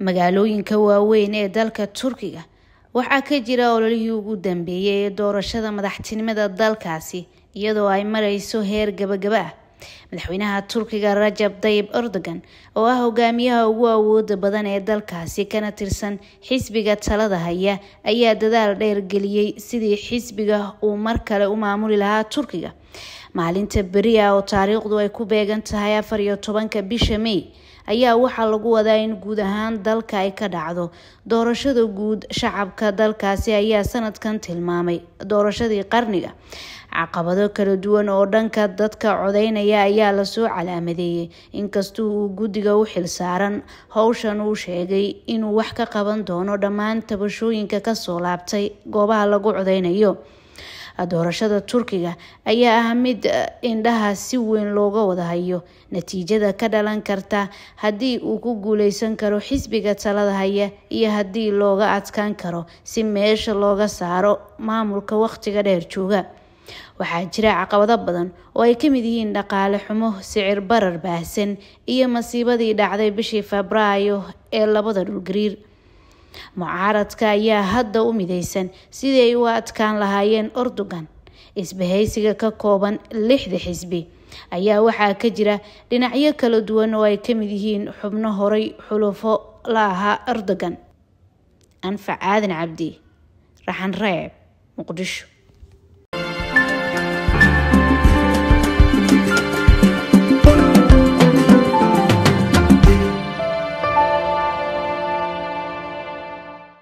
magaalooyinka waaweyn ee dalka turkiga waxaa ka jira ololihii ugu dambeeyay ee doorashada madaxtinimada dalkaasi iyadoo ay marayso heer gabagaba ah madaxweynaha turkiga rajab dayib erdogan oo ah hogaamiyaha ugu awooda badan ee dalkaasi kana tirsan xisbiga talada haya ayaa dadaal dheer geliyey sidii xisbiga uu mar kale u maamuli lahaa turkiga maalinta beriya oo taariikhdu ay ku beegan tahay afar iyo tobanka bisha may ayaa waxaa lagu wadaa in guud ahaan dalka ay ka dhacdo doorashada guud shacabka dalkaasi ayaa sanadkan tilmaamay doorashadii qarniga caqabado kala duwan oo dhanka dadka codeynaya ayaa lasoo calaamadeeyey inkastoo uu guddiga u xilsaaran howshan uu sheegay inuu wax ka qaban doono dhammaan tabashooyinka kasoo laabtay goobaha lagu codeynayo doorashada turkiga ayaa ah mid eh, indhaha si weyn looga wada hayo natiijada ka dhalan karta haddii uu ku guuleysan karo xisbiga talada haya iyo haddii looga adkaan karo si meesha looga saaro maamulka wakhtiga dheer jooga waxaa jira caqabado badan oo ay ka mid yihiin dhaqaale xumo sicir barar baahsan iyo masiibadii dhacday bishii febraayo ee labada dhulgariir mucaaradka ayaa hadda u midaysan sidii u adkaan lahaayeen ordogan isbahaysiga ka kooban lixda xisbi ayaa waxaa ka jira dhinacyo kala duwan oo ay ka mid yihiin xubno horay xulufo la ahaa ordogan anfac aadan cabdi raxan reeb muqdisho